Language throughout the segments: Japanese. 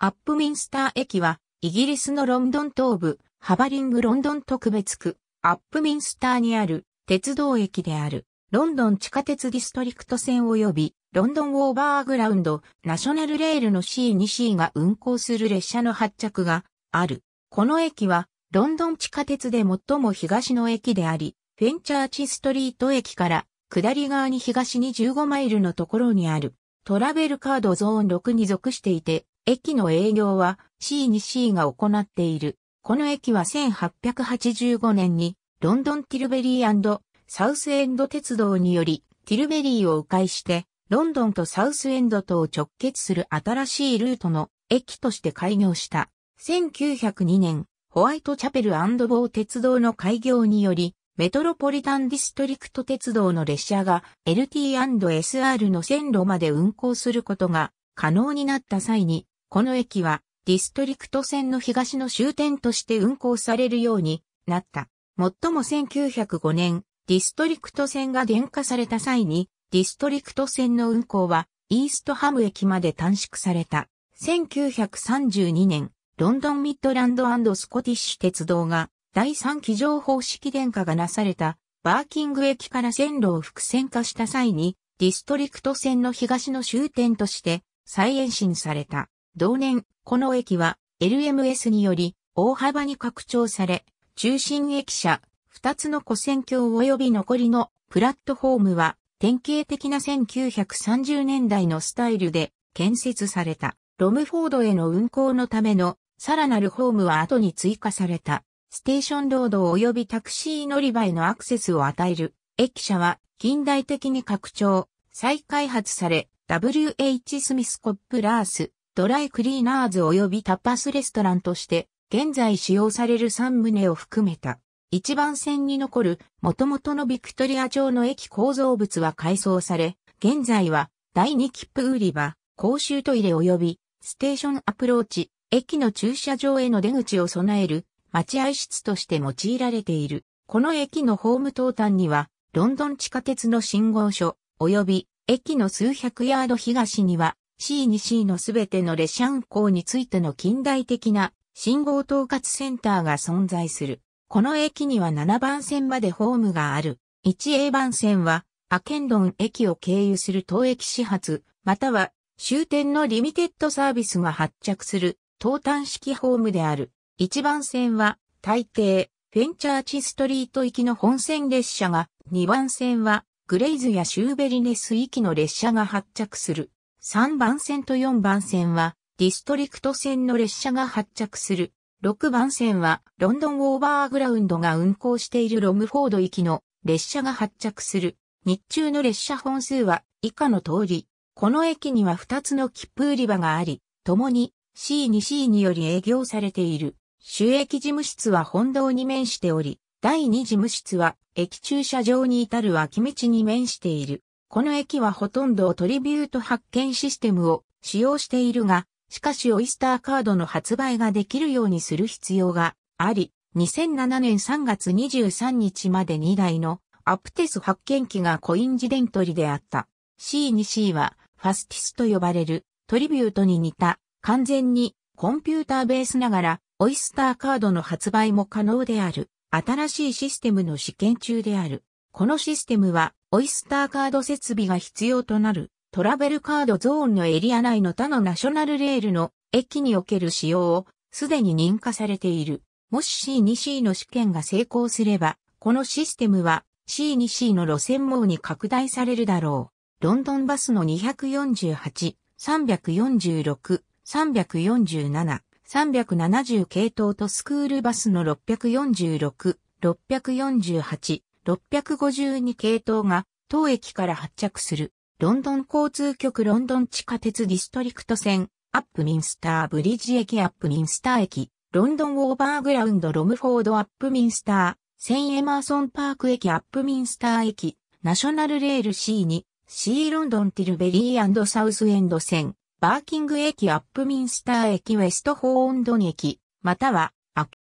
アップミンスター駅は、イギリスのロンドン東部、ハバリングロンドン特別区、アップミンスターにある鉄道駅である、ロンドン地下鉄ディストリクト線及び、ロンドンオーバーグラウンド、ナショナルレールの C2C が運行する列車の発着がある。この駅は、ロンドン地下鉄で最も東の駅であり、フェンチャーチストリート駅から下り側に東に15マイルのところにあるトラベルカードゾーン6に属していて、駅の営業は C2C が行っている。この駅は1885年にロンドンティルベリーサウスエンド鉄道によりティルベリーを迂回してロンドンとサウスエンドとを直結する新しいルートの駅として開業した。1902年、ホワイトチャペルボー鉄道の開業により、メトロポリタンディストリクト鉄道の列車が LT&SR の線路まで運行することが可能になった際にこの駅はディストリクト線の東の終点として運行されるようになった。もっとも1905年、ディストリクト線が電化された際に、ディストリクト線の運行はイーストハム駅まで短縮された。1932年、ロンドンミッドランドスコティッシュ鉄道が第3機乗方式電化がなされたバーキング駅から線路を複線化した際にディストリクト線の東の終点として再延伸された。同年、この駅は LMS により大幅に拡張され、中心駅舎、二つの古線橋及び残りのプラットフォームは典型的な1930年代のスタイルで建設された。ロムフォードへの運行のためのさらなるホームは後に追加された。ステーションロード及びタクシー乗り場へのアクセスを与える。駅舎は近代的に拡張、再開発され、W.H. スミスコップラース、ドライクリーナーズ及びタパスレストランとして、現在使用される3棟を含めた、一番線に残る元々のビクトリア町の駅構造物は改装され、現在は第2切符売り場、公衆トイレ及びステーションアプローチ、駅の駐車場への出口を備える待合室として用いられている。この駅のホーム東端には、ロンドン地下鉄の信号所、及び駅の数百ヤード東には C2C のすべての列車運行についての近代的な信号統括センターが存在する。この駅には7番線までホームがある。1A 番線は、アケンドン駅を経由する当駅始発、または終点のリミテッドサービスが発着する、東端式ホームである。1番線は、大抵、フェンチャーチストリート行きの本線列車が、2番線は、グレイズやシューベリネス行きの列車が発着する。3番線と4番線はディストリクト線の列車が発着する。6番線はロンドンオーバーグラウンドが運行しているロムフォード行きの列車が発着する。日中の列車本数は以下の通り。この駅には2つの切符売り場があり、共に C2C により営業されている。主駅事務室は本堂に面しており、第2事務室は駅駐車場に至る脇道に面している。この駅はほとんどをトリビュート発券システムを使用しているが、しかしオイスターカードの発売ができるようにする必要があり、2007年3月23日まで2台のアプテス発見機がコインジデントリであった。C2C はファスティスと呼ばれるトリビュートに似た完全にコンピューターベースながらオイスターカードの発売も可能である新しいシステムの試験中である。このシステムは、オイスターカード設備が必要となる、トラベルカードゾーンのエリア内の他のナショナルレールの駅における使用を、すでに認可されている。もし C2C の試験が成功すれば、このシステムは C2C の路線網に拡大されるだろう。ロンドンバスの248、346、347、370系統とスクールバスの646、648、652系統が当駅から発着するロンドン交通局ロンドン地下鉄ディストリクト線アップミンスターブリッジ駅アップミンスター駅ロンドンオーバーグラウンドロムフォードアップミンスターセンエマーソンパーク駅アップミンスター駅ナショナルレール C2 シーロンドンティルベリーサウスエンド線バーキング駅アップミンスター駅ウェストホーンドン駅または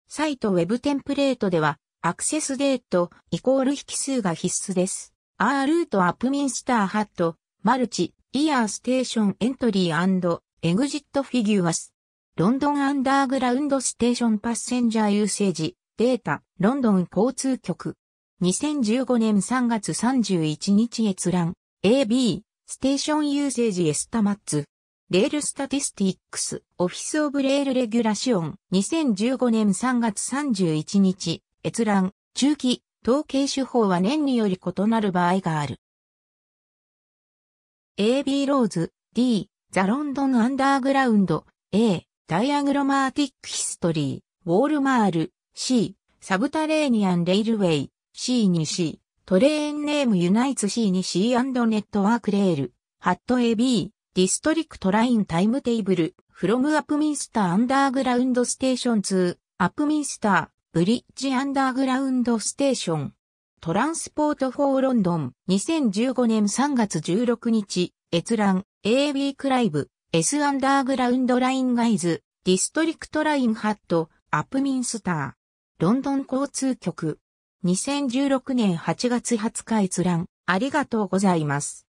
サイトウェブテンプレートではアクセスデート、イコール引数が必須です。R ルートアップミンスターハット、マルチ、イヤーステーションエントリーエグジットフィギュアス。ロンドンアンダーグラウンドステーションパッセンジャーユーセージ、データ、ロンドン交通局。2015年3月31日閲覧。AB、ステーションユーセージエスタマッツ。レールスタティスティックス、オフィスオブレールレギュラシオン。2015年3月31日。閲覧、中期、統計手法は年により異なる場合がある。AB ローズ、D、ザ・ロンドン・アンダーグラウンド、A、ダイアグロマーティック・ヒストリー、ウォールマール、C、サブタレーニアン・レイルウェイ、C2C、トレーンネーム・ユナイツ C2C& ネットワーク・レール、ハット AB、ディストリクト・ライン・タイムテーブル、フロム・アップミンスター・アンダーグラウンド・ステーション2、アップミンスター、ブリッジアンダーグラウンドステーション。トランスポートフォーロンドン2015年3月16日閲覧 AB クライブ S アンダーグラウンドラインガイズディストリクトラインハットアップミンスターロンドン交通局2016年8月20日閲覧ありがとうございます。